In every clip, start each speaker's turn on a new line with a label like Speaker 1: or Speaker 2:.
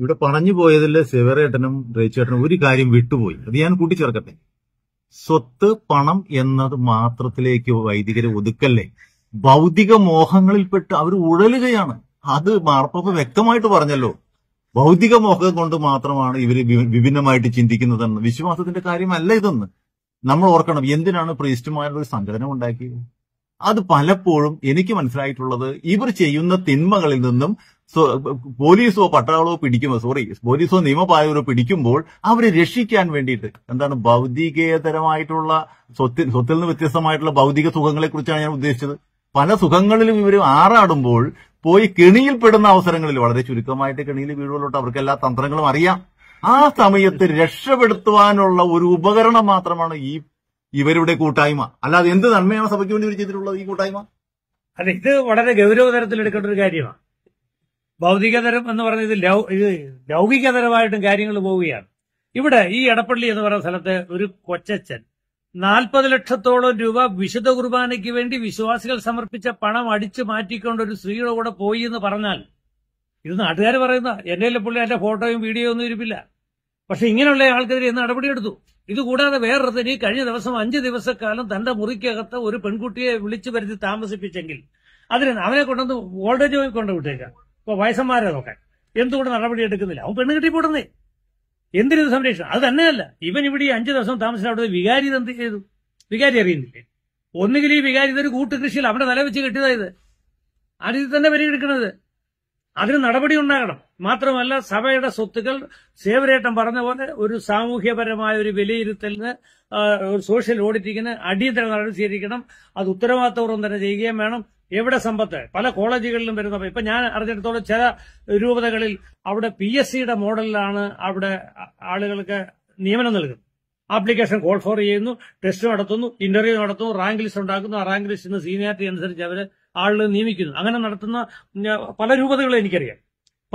Speaker 1: ഇവിടെ പറഞ്ഞു പോയതിൽ ശിവരേട്ടനും റേച്ചേട്ടനും ഒരു കാര്യം വിട്ടുപോയി അത് ഞാൻ കൂട്ടിച്ചേർക്കട്ടെ സ്വത്ത് പണം എന്നത് മാത്രത്തിലേക്ക് വൈദികരെ ഒതുക്കല്ലേ ഭൗതിക മോഹങ്ങളിൽപ്പെട്ട് അവർ ഉഴലുകയാണ് അത് മാർപ്പപ്പ വ്യക്തമായിട്ട് പറഞ്ഞല്ലോ ഭൗതിക മോഹം കൊണ്ട് മാത്രമാണ് ഇവര് വിഭിന്നമായിട്ട് ചിന്തിക്കുന്നതെന്ന് വിശ്വാസത്തിന്റെ കാര്യമല്ല ഇതെന്ന് നമ്മൾ ഓർക്കണം എന്തിനാണ് പ്രീസ്റ്റുമാരുടെ ഒരു സംഘടന ഉണ്ടാക്കിയത് അത് പലപ്പോഴും എനിക്ക് മനസ്സിലായിട്ടുള്ളത് ഇവർ ചെയ്യുന്ന തിന്മകളിൽ നിന്നും പോലീസോ പട്ടാളോ പിടിക്കുമ്പോൾ സോറി പോലീസോ നിയമപാലകരോ പിടിക്കുമ്പോൾ അവരെ രക്ഷിക്കാൻ വേണ്ടിയിട്ട് എന്താണ് ഭൗതികേതരമായിട്ടുള്ള സ്വത്തിൽ സ്വത്തിൽ നിന്ന് വ്യത്യസ്തമായിട്ടുള്ള ഭൗതിക സുഖങ്ങളെ കുറിച്ചാണ് ഞാൻ ഉദ്ദേശിച്ചത് പല സുഖങ്ങളിലും ഇവർ ആറാടുമ്പോൾ പോയി കെണിയിൽപ്പെടുന്ന അവസരങ്ങളിൽ വളരെ ചുരുക്കമായിട്ട് കെണിയിൽ വീഴുള്ളോട്ട് അവർക്ക് എല്ലാ തന്ത്രങ്ങളും അറിയാം ആ സമയത്ത് രക്ഷപ്പെടുത്തുവാനുള്ള ഒരു ഉപകരണം മാത്രമാണ് ഈ ഇവരുടെ കൂട്ടായ്മ അല്ലാതെ എന്ത് നന്മയാണ് സഭയ്ക്ക് വേണ്ടി ഇവർ ചെയ്തിട്ടുള്ളത് ഈ കൂട്ടായ്മ അല്ല ഇത് വളരെ ഗൗരവതരത്തിൽ എടുക്കേണ്ട ഒരു കാര്യമാണ് ഭൗതികതരം എന്ന് പറഞ്ഞത്
Speaker 2: ലൗകികതരമായിട്ടും കാര്യങ്ങൾ പോവുകയാണ് ഇവിടെ ഈ എടപ്പള്ളി എന്ന് പറയുന്ന സ്ഥലത്ത് ഒരു കൊച്ചച്ഛൻ നാൽപ്പത് ലക്ഷത്തോളം രൂപ വിശുദ്ധ കുർബാനയ്ക്ക് വേണ്ടി വിശ്വാസികൾ സമർപ്പിച്ച പണം അടിച്ചു മാറ്റിക്കൊണ്ട് ഒരു സ്ത്രീയുടെ കൂടെ പോയി എന്ന് പറഞ്ഞാൽ ഇത് നാട്ടുകാർ പറയുന്ന എന്റെ പുള്ളി എന്റെ ഫോട്ടോയും വീഡിയോ ഒന്നും ഇരിപ്പില്ല പക്ഷെ ഇങ്ങനെയുള്ള ആൾക്കെതിരെ ഇന്ന് നടപടിയെടുത്തു ഇതുകൂടാതെ ഈ കഴിഞ്ഞ ദിവസം അഞ്ച് ദിവസക്കാലം തന്റെ മുറിക്കകത്ത് ഒരു പെൺകുട്ടിയെ വിളിച്ചു വരുത്തി താമസിപ്പിച്ചെങ്കിൽ അതിന് അവനെ കൊണ്ടുവന്ന് ഓൾഡേജ് ഹോമിൽ കൊണ്ടു വിട്ടേക്കാം ഇപ്പൊ വയസ്സന്മാരെ നോക്കാൻ എന്തുകൊണ്ട് നടപടി എടുക്കുന്നില്ല അവൻ പെണ്ണ് പോടുന്നേ എന്തിനു സംരക്ഷണം അത് തന്നെയല്ല ഇവൻ ഇവിടെ ഈ അഞ്ചു ദിവസം താമസിച്ച അവിടെ വികാരി എന്ത് ചെയ്തു വികാരി അറിയുന്നില്ലേ ഒന്നുകിൽ ഈ വികാരിതൊരു കൂട്ടുകൃഷിയിൽ അവിടെ നിലവെച്ച് കെട്ടിയതായത് ആ തന്നെ പരിഗണിക്കണത് അതിന് നടപടി ഉണ്ടാകണം മാത്രമല്ല സഭയുടെ സ്വത്തുക്കൾ സേവരേട്ടം പറഞ്ഞ പോലെ ഒരു സാമൂഹ്യപരമായ ഒരു വിലയിരുത്തലിന് ഒരു സോഷ്യൽ ഓഡിറ്റിങ്ങിന് അടിയന്തര നടപടി സ്വീകരിക്കണം അത് ഉത്തരവാദിത്തപൂർവ്വം തന്നെ ചെയ്യുകയും വേണം എവിടെ സമ്പത്ത് പല കോളേജുകളിലും വരുന്ന ഇപ്പൊ ഞാൻ അറിഞ്ഞിടത്തോളം ചില രൂപതകളിൽ അവിടെ പി എസ് സിയുടെ മോഡലിലാണ് അവിടെ ആളുകൾക്ക് നിയമനം നൽകുന്നത് ആപ്ലിക്കേഷൻ കോൾ ഫോർ ചെയ്യുന്നു ടെസ്റ്റ് നടത്തുന്നു ഇന്റർവ്യൂ നടത്തുന്നു റാങ്ക് ലിസ്റ്റ് ഉണ്ടാക്കുന്നു ആ റാങ്ക് ലിസ്റ്റിന് സീനിയാരിറ്റി അനുസരിച്ച് അവര് ആളുകൾ നിയമിക്കുന്നു അങ്ങനെ നടത്തുന്ന പല രൂപതകളെ എനിക്കറിയാം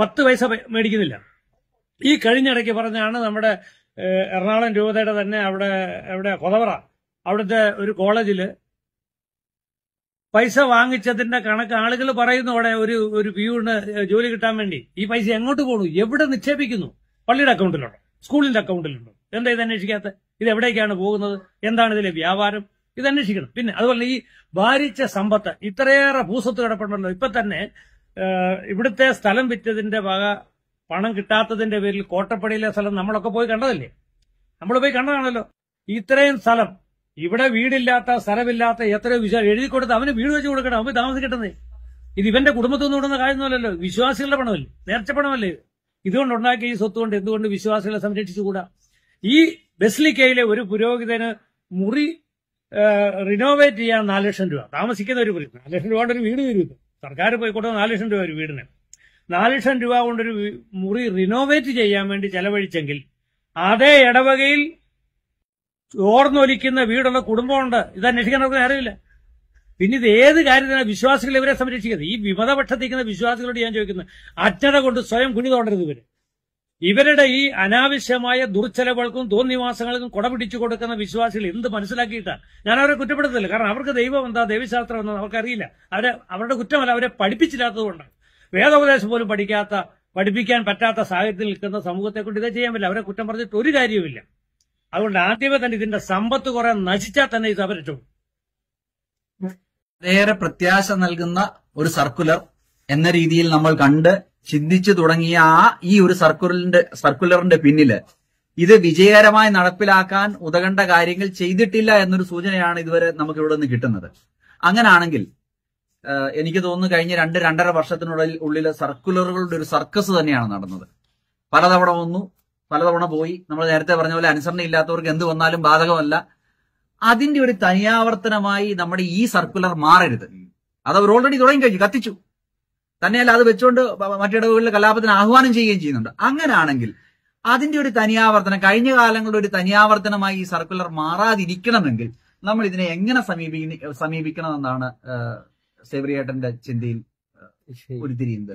Speaker 2: പത്ത് പൈസ മേടിക്കുന്നില്ല ഈ കഴിഞ്ഞിടയ്ക്ക് പറഞ്ഞാണ് നമ്മുടെ എറണാകുളം രൂപതയുടെ തന്നെ അവിടെ അവിടെ കൊതവറ അവിടുത്തെ ഒരു കോളേജിൽ പൈസ വാങ്ങിച്ചതിന്റെ കണക്ക് ആളുകൾ പറയുന്നു അവിടെ ഒരു ഒരു പിയൂണ് ജോലി കിട്ടാൻ വേണ്ടി ഈ പൈസ എങ്ങോട്ട് പോണു എവിടെ നിക്ഷേപിക്കുന്നു പള്ളിയുടെ അക്കൗണ്ടിലുണ്ടോ സ്കൂളിന്റെ അക്കൗണ്ടിലുണ്ടോ എന്താ ഇത് അന്വേഷിക്കാത്ത ഇത് എവിടേക്കാണ് പോകുന്നത് എന്താണ് ഇതിലെ വ്യാപാരം അന്വേഷിക്കണം പിന്നെ അതുപോലെ ഈ ഭാരിച്ച സമ്പത്ത് ഇത്രയേറെ ഭൂസ്വത്ത് കിടപ്പുണ്ടല്ലോ ഇപ്പൊ തന്നെ ഇവിടുത്തെ സ്ഥലം വിറ്റതിന്റെ വക പണം കിട്ടാത്തതിന്റെ പേരിൽ കോട്ടപ്പടിയിലെ സ്ഥലം നമ്മളൊക്കെ പോയി കണ്ടതല്ലേ നമ്മൾ പോയി കണ്ടതാണല്ലോ ഇത്രയും സ്ഥലം ഇവിടെ വീടില്ലാത്ത സ്ഥലമില്ലാത്ത എത്രയോ വിശ്വാസം എഴുതി കൊടുത്ത് അവന് വീട് വെച്ച് കൊടുക്കണം അവന് താമസിക്കട്ടെന്നേ ഇത് ഇവന്റെ കുടുംബത്തിൽ നിന്ന് കൊടുക്കുന്ന കാര്യമൊന്നുമല്ലല്ലോ വിശ്വാസികളുടെ പണമല്ലേ നേർച്ച പണമല്ലേ ഇതുകൊണ്ട് ഉണ്ടാക്കിയ ഈ സ്വത്ത് കൊണ്ട് എന്തുകൊണ്ട് വിശ്വാസികളെ സംരക്ഷിച്ചുകൂടാ ഈ ബെസ്ലിക്കയിലെ ഒരു പുരോഹിതന് മുറി റിനോവേറ്റ് ചെയ്യാൻ നാല് ലക്ഷം രൂപ താമസിക്കുന്ന ഒരു വീട് നാല് ലക്ഷം രൂപ കൊണ്ട് ഒരു വീട് തരുന്നു സർക്കാർ പോയിക്കോട്ടെ നാല് ലക്ഷം രൂപ ഒരു വീടിന് നാല് ലക്ഷം രൂപ കൊണ്ടൊരു മുറി റിനോവേറ്റ് ചെയ്യാൻ വേണ്ടി ചെലവഴിച്ചെങ്കിൽ അതേ ഇടവകയിൽ ഓർന്നൊലിക്കുന്ന വീടുള്ള കുടുംബമുണ്ട് ഇത് അന്വേഷിക്കാൻ അവർക്ക് അറിയില്ല പിന്നെ ഇത് ഏത് കാര്യത്തിനാണ് വിശ്വാസികൾ ഇവരെ സംരക്ഷിക്കുന്നത് ഈ വിമതപക്ഷത്തേക്കുന്ന വിശ്വാസികളോട് ഞാൻ ചോദിക്കുന്നത് അജ്ഞത കൊണ്ട് സ്വയം കുഞ്ഞു തോണ്ടരുത് ഇവര് ഇവരുടെ ഈ അനാവശ്യമായ ദുർച്ചെലവുകൾക്കും തോന്നിവാസങ്ങൾക്കും കൊടപിടിച്ചു കൊടുക്കുന്ന വിശ്വാസികൾ എന്ത് മനസ്സിലാക്കിയിട്ടാണ് ഞാൻ അവരെ കുറ്റപ്പെടുത്തില്ല കാരണം അവർക്ക് ദൈവം എന്താ ദൈവശാസ്ത്രം എന്താ അവർക്കറിയില്ല അവരെ അവരുടെ കുറ്റമല്ല അവരെ പഠിപ്പിച്ചില്ലാത്തതുകൊണ്ടാണ് വേദോപദേശം പോലും പഠിക്കാത്ത പഠിപ്പിക്കാൻ പറ്റാത്ത സാഹചര്യത്തിൽ നിൽക്കുന്ന സമൂഹത്തെ കൊണ്ട് ഇതേ ചെയ്യാൻ പറ്റില്ല അവരെ കുറ്റം പറഞ്ഞിട്ട് ഒരു കാര്യവുമില്ല അതുകൊണ്ട് ആദ്യമേ തന്നെ ഇതിന്റെ സമ്പത്ത് കുറെ നശിച്ചാൽ തന്നെ ഇത് അവരെ ഏറെ പ്രത്യാശ
Speaker 3: നൽകുന്ന ഒരു സർക്കുലർ എന്ന രീതിയിൽ നമ്മൾ കണ്ട് ചിന്തിച്ചു തുടങ്ങിയ ആ ഈ ഒരു സർക്കുലറിന്റെ സർക്കുലറിന്റെ പിന്നില് ഇത് വിജയകരമായി നടപ്പിലാക്കാൻ ഉതകണ്ട കാര്യങ്ങൾ ചെയ്തിട്ടില്ല എന്നൊരു സൂചനയാണ് ഇതുവരെ നമുക്ക് ഇവിടെ നിന്ന് കിട്ടുന്നത് അങ്ങനാണെങ്കിൽ എനിക്ക് തോന്നുന്നു കഴിഞ്ഞ രണ്ട് രണ്ടര വർഷത്തിനുള്ളിൽ ഉള്ളിലെ സർക്കുലറുകളുടെ ഒരു സർക്കസ് തന്നെയാണ് നടന്നത് പലതവണ വന്നു പലതവണ പോയി നമ്മൾ നേരത്തെ പറഞ്ഞ പോലെ അനുസരണ ഇല്ലാത്തവർക്ക് എന്ത് വന്നാലും ബാധകമല്ല അതിന്റെ ഒരു തനിയാവർത്തനമായി നമ്മുടെ ഈ സർക്കുലർ മാറരുത് അത് അവർ ഓൾറെഡി തുടങ്ങി കഴിഞ്ഞു കത്തിച്ചു തന്നെയല്ല അത് വെച്ചുകൊണ്ട് മറ്റിടവുകളിൽ കലാപത്തിന് ആഹ്വാനം ചെയ്യുകയും ചെയ്യുന്നുണ്ട് അങ്ങനെയാണെങ്കിൽ അതിന്റെ ഒരു തനിയാവർത്തനം കഴിഞ്ഞ കാലങ്ങളുടെ ഒരു തനിയാവർത്തനമായി ഈ സർക്കുലർ മാറാതിരിക്കണമെങ്കിൽ നമ്മൾ ഇതിനെ എങ്ങനെ സമീപിക്കുന്ന സമീപിക്കണം എന്നാണ് സേവറിയേട്ടന്റെ ചിന്തയിൽ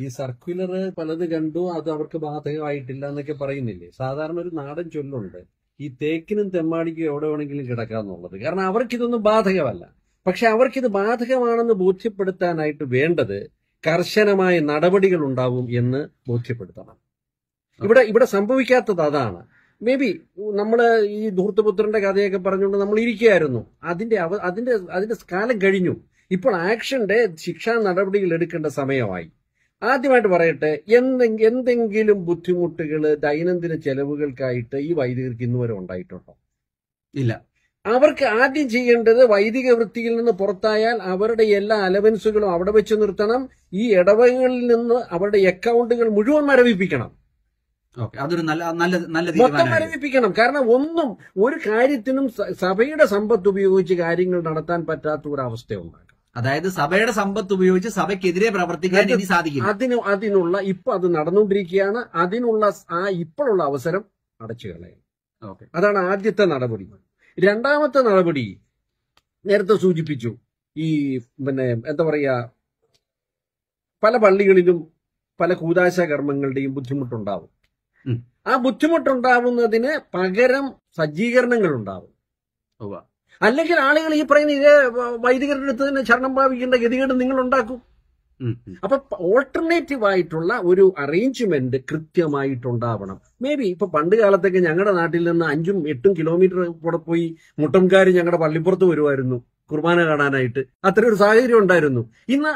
Speaker 3: ഈ
Speaker 4: സർക്കുലർ പലത് കണ്ടു അത് അവർക്ക് ബാധകമായിട്ടില്ല എന്നൊക്കെ പറയുന്നില്ലേ സാധാരണ ഒരു നാടൻ ചൊല്ലുണ്ട് ഈ തേക്കിനും തെമ്മാടിക്കും എവിടെ വേണമെങ്കിലും കിടക്കാന്നുള്ളത് കാരണം അവർക്കിതൊന്നും ബാധകമല്ല പക്ഷെ അവർക്കിത് ബാധകമാണെന്ന് ബോധ്യപ്പെടുത്താനായിട്ട് വേണ്ടത് കർശനമായ നടപടികൾ ഉണ്ടാവും എന്ന് ബോധ്യപ്പെടുത്തണം ഇവിടെ ഇവിടെ സംഭവിക്കാത്തത് അതാണ് മേ ബി നമ്മൾ ഈ ധൂർത്തപുത്രന്റെ കഥയൊക്കെ പറഞ്ഞുകൊണ്ട് നമ്മൾ ഇരിക്കുകയായിരുന്നു അതിന്റെ അവ അതിന്റെ അതിന്റെ കാലം കഴിഞ്ഞു ഇപ്പോൾ ആക്ഷന്റെ ശിക്ഷാ നടപടികൾ എടുക്കേണ്ട സമയമായി ആദ്യമായിട്ട് പറയട്ടെ എന്തെങ്കിലും എന്തെങ്കിലും ബുദ്ധിമുട്ടുകൾ ദൈനംദിന ചെലവുകൾക്കായിട്ട് ഈ വൈദികർക്ക് ഇന്നുവരെ ഉണ്ടായിട്ടുണ്ടോ ഇല്ല അവർക്ക് ആദ്യം ചെയ്യേണ്ടത് വൈദിക വൃത്തിയിൽ നിന്ന് പുറത്തായാൽ അവരുടെ എല്ലാ അലവൻസുകളും അവിടെ വെച്ച് നിർത്തണം ഈ ഇടവകളിൽ നിന്ന് അവരുടെ അക്കൗണ്ടുകൾ മുഴുവൻ മരവിപ്പിക്കണം അതൊരു നല്ല നല്ല മൊത്തം മരവിപ്പിക്കണം കാരണം ഒന്നും ഒരു കാര്യത്തിനും സഭയുടെ സമ്പത്ത് ഉപയോഗിച്ച് കാര്യങ്ങൾ നടത്താൻ പറ്റാത്ത ഒരു അവസ്ഥ ഉണ്ടാകും അതായത് സഭയുടെ സമ്പത്ത് ഉപയോഗിച്ച് സഭയ്ക്കെതിരെ പ്രവർത്തിക്കാൻ ഇനി സാധിക്കും അതിന് അതിനുള്ള ഇപ്പൊ അത് നടന്നുകൊണ്ടിരിക്കുകയാണ് അതിനുള്ള ആ ഇപ്പോഴുള്ള അവസരം അടച്ചു കളയണം അതാണ് ആദ്യത്തെ നടപടി രണ്ടാമത്തെ നടപടി നേരത്തെ സൂചിപ്പിച്ചു ഈ പിന്നെ എന്താ പറയുക പല പള്ളികളിലും പല കൂതാശ കർമ്മങ്ങളുടെയും ബുദ്ധിമുട്ടുണ്ടാവും ആ ബുദ്ധിമുട്ടുണ്ടാവുന്നതിന് പകരം സജ്ജീകരണങ്ങൾ ഉണ്ടാവും അല്ലെങ്കിൽ ആളുകൾ ഈ പറയുന്ന ഇതേ വൈദികരുടെ അടുത്ത് തന്നെ ശരണം പ്രാപിക്കേണ്ട ഗതികേട് നിങ്ങൾ ഉണ്ടാക്കും അപ്പൊ ഓൾട്ടർനേറ്റീവ് ആയിട്ടുള്ള ഒരു അറേഞ്ച്മെന്റ് കൃത്യമായിട്ടുണ്ടാവണം മേ ബി ഇപ്പൊ പണ്ട് കാലത്തൊക്കെ ഞങ്ങളുടെ നാട്ടിൽ നിന്ന് അഞ്ചും എട്ടും കിലോമീറ്റർ കൂടെ പോയി മുട്ടംകാർ ഞങ്ങളുടെ പള്ളിപ്പുറത്ത് വരുമായിരുന്നു കുർബാന കാണാനായിട്ട് അത്ര ഒരു സാഹചര്യം ഉണ്ടായിരുന്നു ഇന്ന്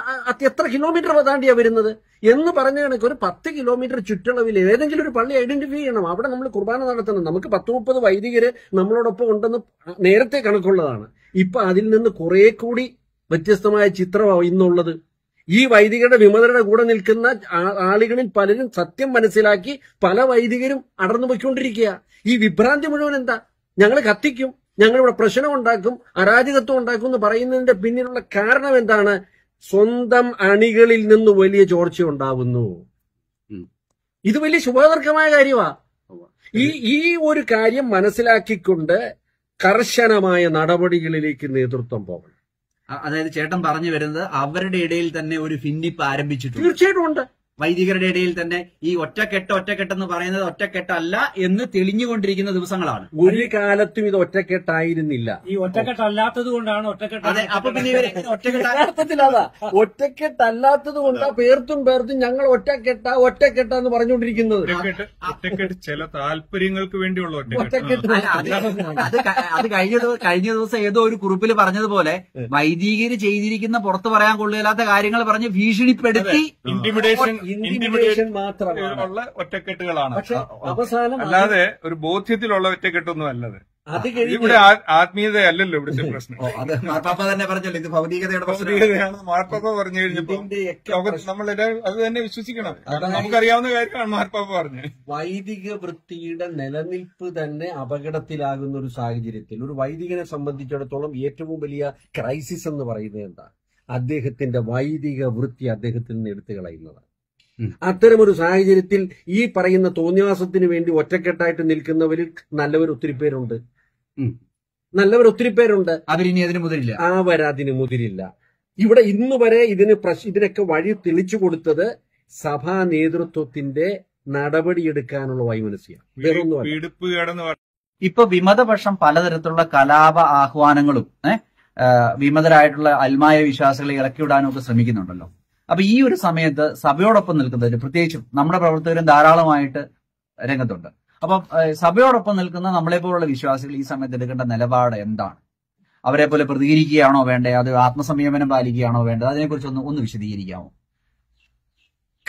Speaker 4: എത്ര കിലോമീറ്റർ താണ്ടിയാ വരുന്നത് എന്ന് പറഞ്ഞ കണക്ക് ഒരു പത്ത് കിലോമീറ്റർ ചുറ്റളവിൽ ഏതെങ്കിലും ഒരു പള്ളി ഐഡന്റിഫൈ ചെയ്യണം അവിടെ നമ്മൾ കുർബാന നടത്തണം നമുക്ക് പത്ത് മുപ്പത് വൈദികര് നമ്മളോടൊപ്പം ഉണ്ടെന്ന് നേരത്തെ കണക്കുള്ളതാണ് ഇപ്പൊ അതിൽ നിന്ന് കുറെ കൂടി വ്യത്യസ്തമായ ചിത്രമാണ് ഇന്നുള്ളത് ഈ വൈദികരുടെ വിമതരുടെ കൂടെ നിൽക്കുന്ന ആളുകളിൽ പലരും സത്യം മനസ്സിലാക്കി പല വൈദികരും അടർന്നു പോയിക്കൊണ്ടിരിക്കുക ഈ വിഭ്രാന്തി മുഴുവൻ എന്താ ഞങ്ങൾ കത്തിക്കും ഞങ്ങളിവിടെ പ്രശ്നം ഉണ്ടാക്കും അരാജകത്വം ഉണ്ടാക്കും എന്ന് പറയുന്നതിന്റെ പിന്നിലുള്ള കാരണം എന്താണ് സ്വന്തം അണികളിൽ നിന്ന് വലിയ ചോർച്ച ഉണ്ടാവുന്നു ഇത് വലിയ ശുഭതർക്കമായ കാര്യമാ ഈ ഈ ഒരു കാര്യം മനസ്സിലാക്കിക്കൊണ്ട് കർശനമായ നടപടികളിലേക്ക് നേതൃത്വം പോകണം
Speaker 3: അതായത് ചേട്ടൻ പറഞ്ഞു വരുന്നത് അവരുടെ ഇടയിൽ തന്നെ ഒരു ഭിന്നിപ്പ് ആരംഭിച്ചിട്ടുണ്ട് തീർച്ചയായിട്ടും ഉണ്ട് വൈദികരുടെ ഇടയിൽ തന്നെ ഈ ഒറ്റക്കെട്ട് ഒറ്റക്കെട്ടെന്ന് പറയുന്നത് ഒറ്റക്കെട്ടല്ല എന്ന് തെളിഞ്ഞുകൊണ്ടിരിക്കുന്ന ദിവസങ്ങളാണ്
Speaker 4: ഒരു കാലത്തും ഇത് ഒറ്റക്കെട്ടായിരുന്നില്ല ഈ
Speaker 2: ഒറ്റക്കെട്ടല്ലാത്തത് കൊണ്ടാണ് ഒറ്റക്കെട്ട് അപ്പൊ പിന്നെ ഇവര് ഒറ്റക്കെട്ടർത്ഥത്തിൽ
Speaker 4: ഒറ്റക്കെട്ടല്ലാത്തത് കൊണ്ടാ പേർത്തും പേർത്തും ഞങ്ങൾ ഒറ്റക്കെട്ട ഒറ്റക്കെട്ട എന്ന് പറഞ്ഞുകൊണ്ടിരിക്കുന്നത് ഒറ്റക്കെട്ട് ചില താല്പര്യങ്ങൾക്ക് വേണ്ടിയുള്ള ഒറ്റക്കെട്ട് അത് അത് കഴിഞ്ഞ
Speaker 3: കഴിഞ്ഞ ദിവസം ഏതോ ഒരു കുറിപ്പിൽ പറഞ്ഞതുപോലെ വൈദികര് ചെയ്തിരിക്കുന്ന പുറത്തു പറയാൻ കൊള്ളില്ലാത്ത
Speaker 4: കാര്യങ്ങൾ പറഞ്ഞ് ഭീഷണിപ്പെടുത്തി ഇന്റിമിഡേഷൻ ഇന്റിമിഡേഷൻ മാത്രമാണ് ഒറ്റക്കെട്ടുകളാണ് പക്ഷെ അവസാനം അല്ലാതെ ഒരു ബോധ്യത്തിലുള്ള ഒറ്റക്കെട്ടൊന്നും അല്ലത് അത് ഇവിടെ ആത്മീയത അല്ലല്ലോ ഇവിടുത്തെ പ്രശ്നം
Speaker 3: മാർപ്പാപ്പ തന്നെ പറഞ്ഞല്ലോ ഇത് ഭൗതികതയുടെ ഭൗതികതയാണ് മാർപ്പാപ്പ പറഞ്ഞു
Speaker 4: കഴിഞ്ഞപ്പോ നമ്മൾ അത് തന്നെ വിശ്വസിക്കണം നമുക്കറിയാവുന്ന കാര്യമാണ് മാർപ്പാപ്പ പറഞ്ഞത് വൈദിക വൃത്തിയുടെ നിലനിൽപ്പ് തന്നെ അപകടത്തിലാകുന്ന ഒരു സാഹചര്യത്തിൽ ഒരു വൈദികനെ സംബന്ധിച്ചിടത്തോളം ഏറ്റവും വലിയ ക്രൈസിസ് എന്ന് പറയുന്നത് എന്താ അദ്ദേഹത്തിന്റെ വൈദിക വൃത്തി അദ്ദേഹത്തിൽ നിന്ന് എടുത്തു കളയുന്നതാണ് അത്തരമൊരു സാഹചര്യത്തിൽ ഈ പറയുന്ന തോന്നിവാസത്തിന് വേണ്ടി ഒറ്റക്കെട്ടായിട്ട് നിൽക്കുന്നവരിൽ നല്ലവർ ഒത്തിരി പേരുണ്ട് നല്ലവർ ഒത്തിരി പേരുണ്ട് അവരിനി അതിന് മുതിരില്ല ആ വരാതിന് മുതിരില്ല ഇവിടെ ഇന്ന് വരെ ഇതിന് ഇതിനൊക്കെ വഴി തെളിച്ചു കൊടുത്തത് സഭാ നേതൃത്വത്തിന്റെ നടപടിയെടുക്കാനുള്ള വൈമനസ്യാണ് ഇപ്പൊ വിമതപക്ഷം പലതരത്തിലുള്ള കലാപ
Speaker 3: ആഹ്വാനങ്ങളും വിമതരായിട്ടുള്ള അൽമായ വിശ്വാസികളെ ഇറക്കിവിടാനും ഒക്കെ ശ്രമിക്കുന്നുണ്ടല്ലോ അപ്പൊ ഈ ഒരു സമയത്ത് സഭയോടൊപ്പം നിൽക്കുന്നവർ പ്രത്യേകിച്ചും നമ്മുടെ പ്രവർത്തകരും ധാരാളമായിട്ട് രംഗത്തുണ്ട് അപ്പൊ സഭയോടൊപ്പം നിൽക്കുന്ന നമ്മളെ പോലുള്ള വിശ്വാസികൾ ഈ സമയത്ത് എടുക്കേണ്ട നിലപാട് എന്താണ് അവരെ പോലെ പ്രതികരിക്കുകയാണോ വേണ്ടത് അത് ആത്മസംയമനം പാലിക്കുകയാണോ വേണ്ടത് അതിനെക്കുറിച്ച് ഒന്ന് ഒന്ന്
Speaker 2: വിശദീകരിക്കാമോ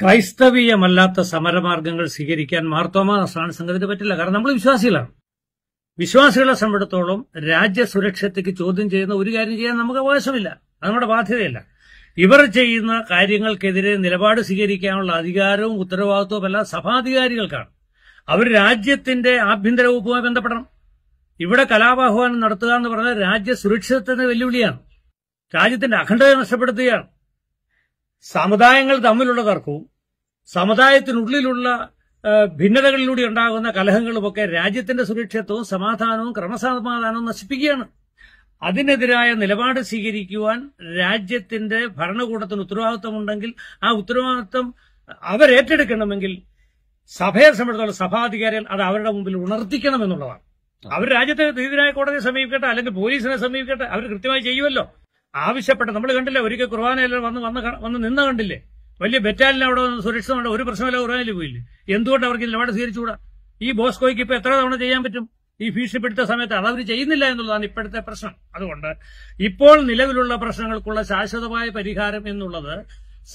Speaker 2: ക്രൈസ്തവീയമല്ലാത്ത സമരമാർഗങ്ങൾ സ്വീകരിക്കാൻ മാർത്തോമാണ് നസ്രാൻ സംഘത്തിന് പറ്റില്ല കാരണം നമ്മൾ വിശ്വാസികളാണ് വിശ്വാസികളെ സംബന്ധിച്ചിടത്തോളം രാജ്യസുരക്ഷയ്ക്ക് ചോദ്യം ചെയ്യുന്ന ഒരു കാര്യം ചെയ്യാൻ നമുക്ക് അവകാശമില്ല അത് നമ്മുടെ ബാധ്യതയല്ല ഇവർ ചെയ്യുന്ന കാര്യങ്ങൾക്കെതിരെ നിലപാട് സ്വീകരിക്കാനുള്ള അധികാരവും ഉത്തരവാദിത്വവും എല്ലാം സഭാധികാരികൾക്കാണ് അവർ രാജ്യത്തിന്റെ ആഭ്യന്തര വകുപ്പുമായി ബന്ധപ്പെടണം ഇവിടെ കലാപാഹ്വാനം നടത്തുക എന്ന് പറഞ്ഞാൽ രാജ്യ സുരക്ഷിതത്വത്തിന് വെല്ലുവിളിയാണ് രാജ്യത്തിന്റെ അഖണ്ഡത നഷ്ടപ്പെടുത്തുകയാണ് സമുദായങ്ങൾ തമ്മിലുള്ള തർക്കവും സമുദായത്തിനുള്ളിലുള്ള ഭിന്നതകളിലൂടെ ഉണ്ടാകുന്ന കലഹങ്ങളുമൊക്കെ രാജ്യത്തിന്റെ സുരക്ഷിതത്വവും സമാധാനവും ക്രമസമാധാനവും നശിപ്പിക്കുകയാണ് അതിനെതിരായ നിലപാട് സ്വീകരിക്കുവാൻ രാജ്യത്തിന്റെ ഭരണകൂടത്തിന് ഉത്തരവാദിത്വമുണ്ടെങ്കിൽ ആ ഉത്തരവാദിത്വം അവരേറ്റെടുക്കണമെങ്കിൽ സഭയെ സംബന്ധിച്ചുള്ള സഭാധികാരികൾ അത് അവരുടെ മുമ്പിൽ ഉണർത്തിക്കണം എന്നുള്ളതാണ് അവർ രാജ്യത്തെ നീതിന്യായ കോടതിയെ സമീപിക്കട്ടെ അല്ലെങ്കിൽ പോലീസിനെ സമീപിക്കട്ടെ അവർ കൃത്യമായി ചെയ്യുമല്ലോ ആവശ്യപ്പെട്ട് നമ്മൾ കണ്ടില്ല ഒരിക്കൽ കുർബാനയിൽ വന്ന് വന്ന് വന്ന് നിന്ന് കണ്ടില്ലേ വലിയ ബെറ്റാലിന് അവിടെ സുരക്ഷിതമായിട്ട് ഒരു പ്രശ്നമില്ല കുർബാനയിൽ പോയില്ലേ എന്തുകൊണ്ട് അവർക്ക് നിലപാട് സ്വീകരിച്ചുകൂടാ ഈ ബോസ്കോയ്ക്ക് ഇപ്പൊ എത്ര തവണ ചെയ്യാൻ പറ്റും ഈ ഭീഷണിപ്പെടുത്ത സമയത്ത് അതവർ ചെയ്യുന്നില്ല എന്നുള്ളതാണ് ഇപ്പോഴത്തെ പ്രശ്നം അതുകൊണ്ട് ഇപ്പോൾ നിലവിലുള്ള പ്രശ്നങ്ങൾക്കുള്ള ശാശ്വതമായ പരിഹാരം എന്നുള്ളത്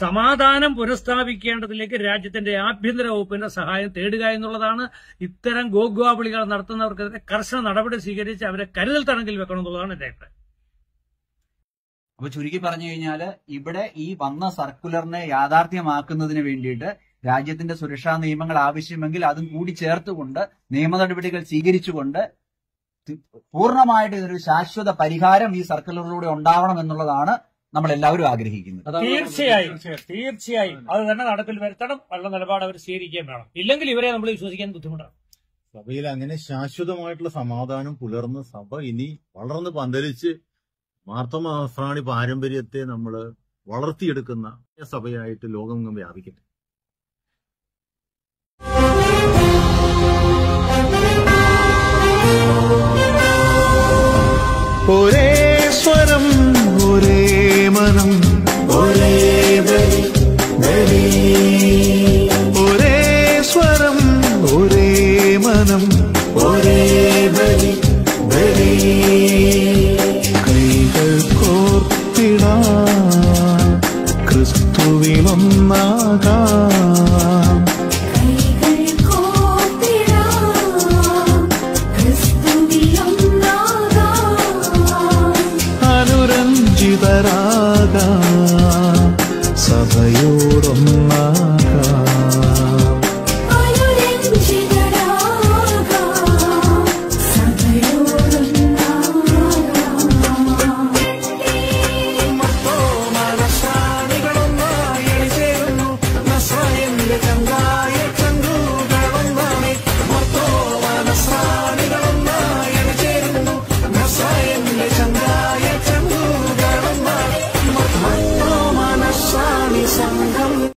Speaker 2: സമാധാനം പുനഃസ്ഥാപിക്കേണ്ടതിലേക്ക് രാജ്യത്തിന്റെ ആഭ്യന്തര വകുപ്പിന്റെ സഹായം തേടുക എന്നുള്ളതാണ് ഇത്തരം ഗോഗ്വാപിളികൾ നടത്തുന്നവർക്കെതിരെ കർശന നടപടി സ്വീകരിച്ച് അവരെ കരുതൽ തടങ്കിൽ വെക്കണം എന്നുള്ളതാണ് എന്റെ അഭിപ്രായം അപ്പൊ ചുരുക്കി പറഞ്ഞു കഴിഞ്ഞാൽ ഇവിടെ ഈ വന്ന
Speaker 3: സർക്കുലറിനെ യാഥാർത്ഥ്യമാക്കുന്നതിന് വേണ്ടിയിട്ട് രാജ്യത്തിന്റെ സുരക്ഷാ നിയമങ്ങൾ ആവശ്യമെങ്കിൽ അതും കൂടി ചേർത്തുകൊണ്ട് നിയമ നടപടികൾ സ്വീകരിച്ചുകൊണ്ട് പൂർണ്ണമായിട്ട് ഇതിനൊരു ശാശ്വത പരിഹാരം ഈ സർക്കിളിലൂടെ ഉണ്ടാവണം എന്നുള്ളതാണ് നമ്മൾ എല്ലാവരും ആഗ്രഹിക്കുന്നത് തീർച്ചയായും
Speaker 2: തീർച്ചയായും അത് തന്നെ നടപ്പിൽ വരുത്തണം നല്ല നിലപാട് അവർ സ്വീകരിക്കുകയും വേണം ഇല്ലെങ്കിൽ ഇവരെ നമ്മൾ വിശ്വസിക്കാൻ ബുദ്ധിമുട്ടാണ്
Speaker 1: സഭയിൽ അങ്ങനെ ശാശ്വതമായിട്ടുള്ള സമാധാനം പുലർന്ന് സഭ ഇനി വളർന്ന് പന്തലിച്ച് മാർത്തോമ പാരമ്പര്യത്തെ നമ്മൾ വളർത്തിയെടുക്കുന്ന സഭയായിട്ട് ലോകമെങ്ങും വ്യാപിക്കട്ടെ ഒരേ സ്വരം ഒരേ മനം ഒരേ ഒരേ സ്വരം ഒരേ മനം ഒരേ കൈകൾ കോർത്തിടാ ക്രിസ്തുവിലൊന്നാകാം